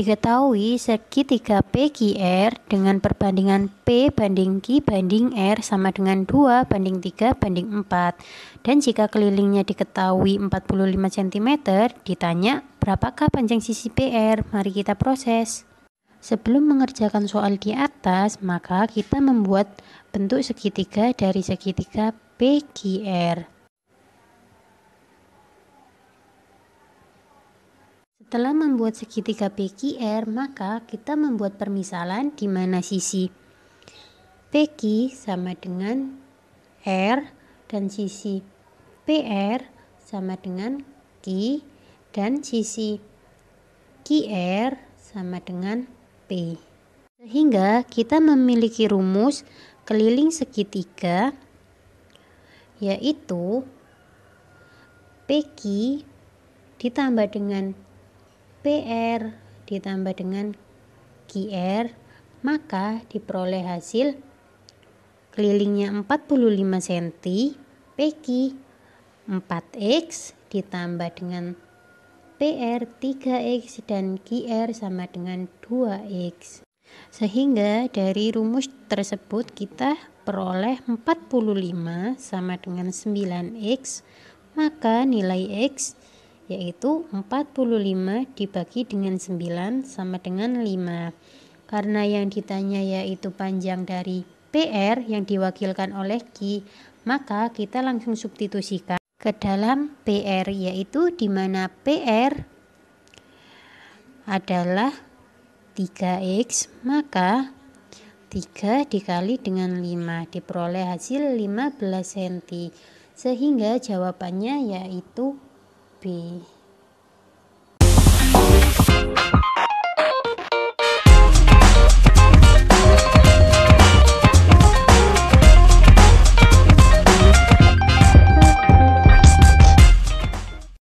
diketahui segitiga PQR dengan perbandingan P banding Q banding R sama dengan 2 banding 3 banding 4. Dan jika kelilingnya diketahui 45 cm, ditanya berapakah panjang sisi PR? Mari kita proses. Sebelum mengerjakan soal di atas, maka kita membuat bentuk segitiga dari segitiga PQR. Setelah membuat segitiga PQR, maka kita membuat permisalan di mana sisi PQ sama dengan R dan sisi PR sama dengan Q dan sisi QR sama dengan P. Sehingga kita memiliki rumus keliling segitiga yaitu PQ ditambah dengan PR ditambah dengan QR maka diperoleh hasil kelilingnya 45 cm PQ 4X ditambah dengan PR 3X dan QR sama dengan 2X sehingga dari rumus tersebut kita peroleh 45 sama dengan 9X maka nilai X yaitu 45 dibagi dengan 9 sama dengan 5 karena yang ditanya yaitu panjang dari PR yang diwakilkan oleh Q maka kita langsung substitusikan ke dalam PR yaitu di mana PR adalah 3x maka 3 dikali dengan 5 diperoleh hasil 15 cm sehingga jawabannya yaitu be